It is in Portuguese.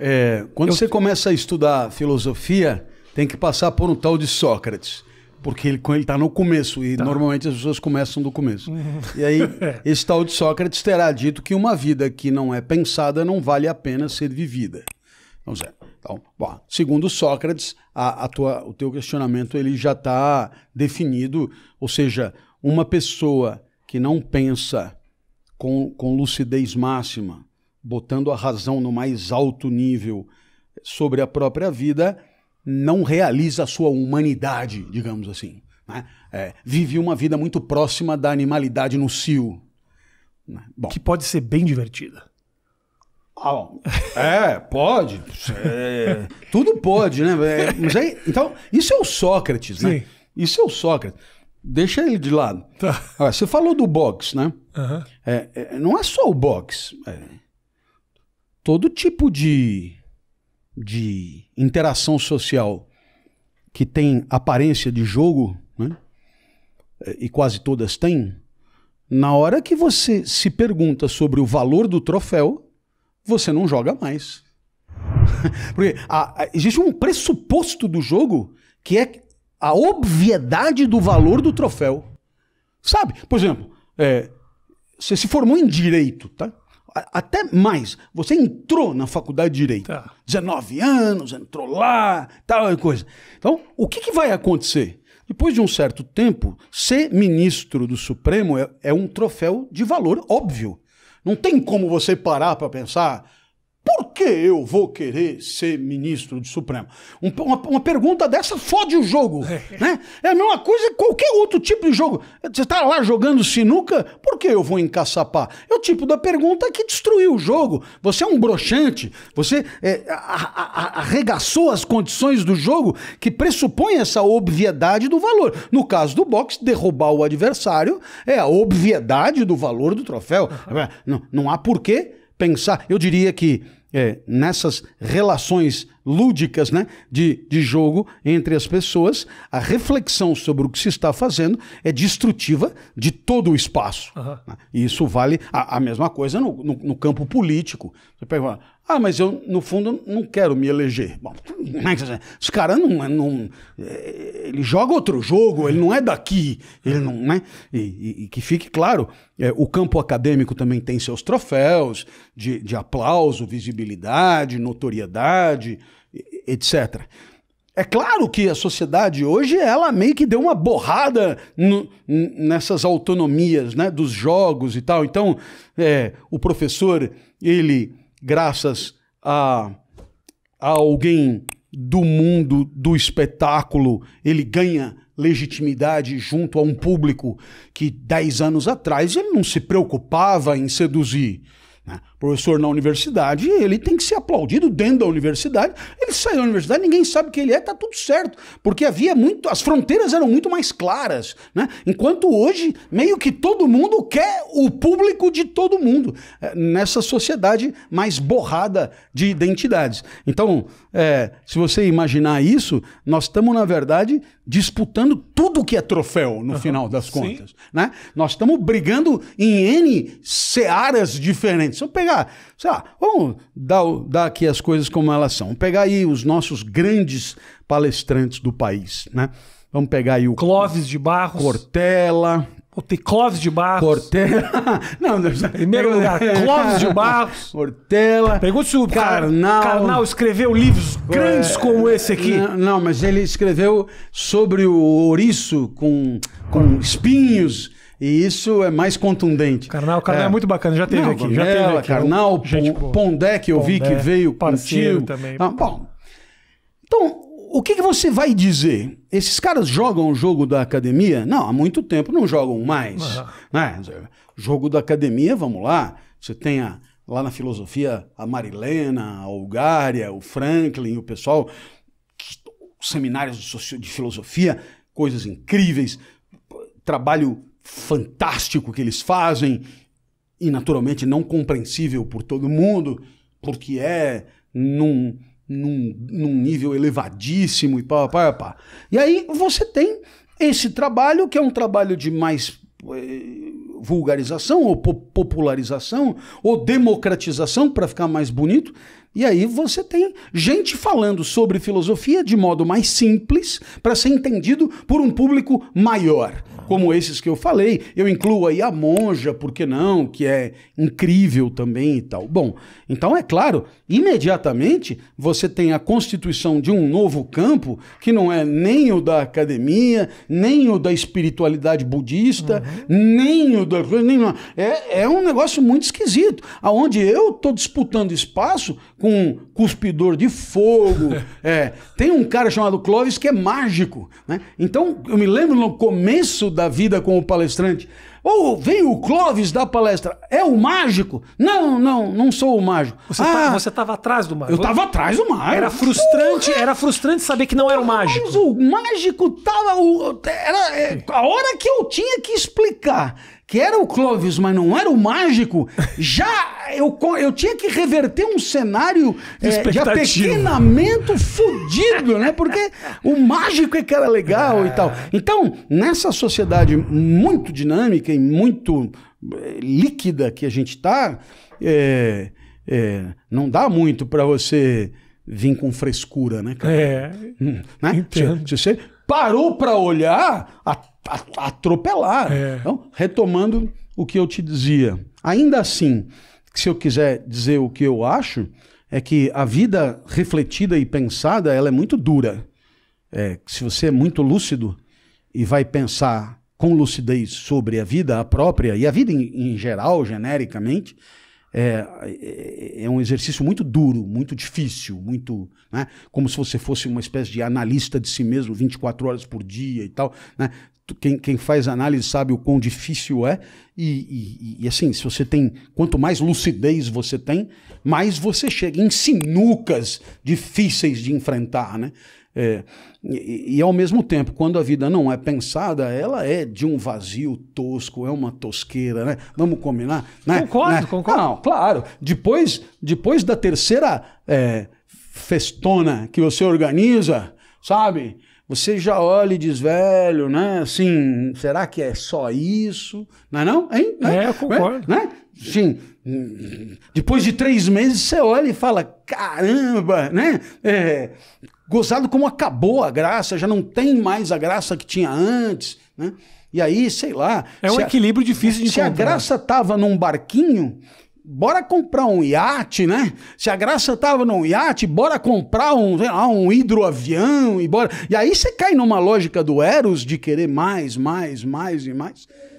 É, quando eu... você começa a estudar filosofia, tem que passar por um tal de Sócrates. Porque ele está no começo, e tá. normalmente as pessoas começam do começo. e aí, é. esse tal de Sócrates terá dito que uma vida que não é pensada não vale a pena ser vivida. Então, Zé, então, bom, segundo Sócrates, a, a tua, o teu questionamento ele já está definido, ou seja, uma pessoa que não pensa com, com lucidez máxima, botando a razão no mais alto nível sobre a própria vida, não realiza a sua humanidade, digamos assim. Né? É, vive uma vida muito próxima da animalidade no cio. Né? Bom. Que pode ser bem divertida. Ah, é, pode. É, tudo pode, né? É, aí, então, isso é o Sócrates, né? Isso é o Sócrates. Deixa ele de lado. Tá. você falou do boxe, né? Uhum. É, não é só o boxe. É, todo tipo de, de interação social que tem aparência de jogo, né? e quase todas têm, na hora que você se pergunta sobre o valor do troféu, você não joga mais. Porque a, a, existe um pressuposto do jogo que é a obviedade do valor do troféu. Sabe? Por exemplo, é, você se formou em direito, tá? até mais, você entrou na faculdade de Direito. Tá. 19 anos, entrou lá, tal coisa. Então, o que, que vai acontecer? Depois de um certo tempo, ser ministro do Supremo é, é um troféu de valor óbvio. Não tem como você parar para pensar por que eu vou querer ser ministro do Supremo? Um, uma, uma, pergunta dessa fode o jogo, é. né? É a mesma coisa que qualquer outro tipo de jogo. Você está lá jogando sinuca, por que eu vou encaçapar? É o tipo da pergunta que destruiu o jogo. Você é um broxante, você é, arregaçou as condições do jogo que pressupõe essa obviedade do valor. No caso do boxe, derrubar o adversário é a obviedade do valor do troféu. Não, não há porquê pensar. Eu diria que é, nessas relações lúdicas né, de, de jogo entre as pessoas, a reflexão sobre o que se está fazendo é destrutiva de todo o espaço. Uhum. Né? E isso vale a, a mesma coisa no, no, no, campo político. Você pergunta, ah, mas eu, no fundo, não quero me eleger. Bom, é os caras não, não. Eh, ele joga outro jogo, ele não é daqui. Ele não, né? e, e, e que fique claro, é, o campo acadêmico também tem seus troféus de, de aplauso, visibilidade, notoriedade etc. É claro que a sociedade hoje ela meio que deu uma borrada no, nessas autonomias né, dos jogos e tal. Então, é, o professor, ele, graças a, a alguém do mundo do espetáculo, ele ganha legitimidade junto a um público que 10 anos atrás ele não se preocupava em seduzir. Né? professor na universidade, ele tem que ser aplaudido dentro da universidade. Ele sai da universidade, ninguém sabe quem ele é, tá tudo certo, porque havia muito, as fronteiras eram muito mais claras, né? Enquanto hoje meio que todo mundo quer o público de todo mundo é, nessa sociedade mais borrada de identidades. Então, é, se você imaginar isso, nós estamos na verdade disputando tudo que é troféu no uhum, final das contas, né? Nós estamos brigando em n searas diferentes. Se eu pegar pegar, sei lá, vamos dar, dar aqui as coisas como elas são. Vamos pegar aí os nossos grandes palestrantes do país, né? Vamos pegar aí o. Clóvis de Barros. Cortella. Pô, tem Clóvis de Barros. Cortella. Não, não. Primeiro lugar, Clóvis de Barros. Cortella. Pergunta se o Carnal. Carnal escreveu livros grandes é, como esse aqui. Não, não, mas ele escreveu sobre o ouriço com, com espinhos e isso é mais contundente. Carnal, o Carnal é, é muito bacana, já teve Não, aqui. já teve aqui. Carnal, Pondé, que eu Pondé, vi que veio contigo. também. Ah, bom, então, o que, que, você vai dizer? Esses caras jogam o jogo da academia? Não, há muito tempo não jogam mais. Uhum. Né? Jogo da academia, vamos lá, você tem a, lá na filosofia a Marilena, a Olgária, o Franklin, o pessoal, que, seminários de, de filosofia, coisas incríveis, trabalho fantástico que eles fazem e naturalmente não compreensível por todo mundo, porque é num, num, num nível elevadíssimo e pá, pá, pá. E aí você tem esse trabalho, que é um trabalho de mais eh, vulgarização ou popularização ou democratização, para ficar mais bonito, e aí você tem gente falando sobre filosofia de modo mais simples para ser entendido por um público maior, como esses que eu falei. Eu incluo aí a monja, por que não? Que é incrível também e tal. Bom, então é claro, imediatamente você tem a constituição de um novo campo que não é nem o da academia, nem o da espiritualidade budista, uhum. nem o da coisa, nem é, é um negócio muito esquisito, aonde eu estou disputando espaço com cuspidor de fogo. é. Tem um cara chamado Clóvis que é mágico. Né? Então, eu me lembro no começo da vida com o palestrante. Ou oh, vem o Clóvis da palestra, é o mágico? Não, não, não sou o mágico. Você tá, ah, estava atrás do mágico? Eu estava atrás do mágico. Era frustrante, era frustrante saber que não era o mágico. Mas o mágico estava, era é, a hora que eu tinha que explicar que era o Clóvis, mas não era o mágico, já eu, eu tinha que reverter um cenário é, de apequenamento fudido, né? Porque o mágico é que era legal e tal. É. Então, nessa sociedade muito dinâmica e muito eh, líquida que a gente está, é, é, não dá muito para você vir com frescura, né, cara? É. Hum, né? Se, se você parou para olhar, a atropelar. É. Então, retomando o que eu te dizia. Ainda assim, se eu quiser dizer o que eu acho, é que a vida refletida e pensada ela é muito dura. É, se você é muito lúcido e vai pensar com lucidez sobre a vida a própria e a vida em, em geral, genericamente, é, é, é um exercício muito duro, muito difícil, muito. Né, como se você fosse uma espécie de analista de si mesmo 24 horas por dia e tal. Né, quem, quem faz análise sabe o quão difícil é. E, e, e, assim, se você tem. Quanto mais lucidez você tem, mais você chega em sinucas difíceis de enfrentar, né? É, e, e, ao mesmo tempo, quando a vida não é pensada, ela é de um vazio tosco, é uma tosqueira, né? Vamos combinar? Né? Concordo, né? concordo. Não, claro. Depois, depois da terceira é, festona que você organiza, sabe? você já olha e diz, velho, né? Assim, será que é só isso? Não é não? Hein? É? é, eu concordo. Né? Sim. Depois de três meses, você olha e fala, caramba, né? É, gozado como acabou a graça, já não tem mais a graça que tinha antes, né? E aí, sei lá... É um equilíbrio a, difícil de se encontrar. Se a graça tava num barquinho Bora comprar um iate, né? Se a graça tava num iate, bora comprar um, sei lá, um hidroavião e bora. E aí você cai numa lógica do Eros de querer mais, mais, mais e mais.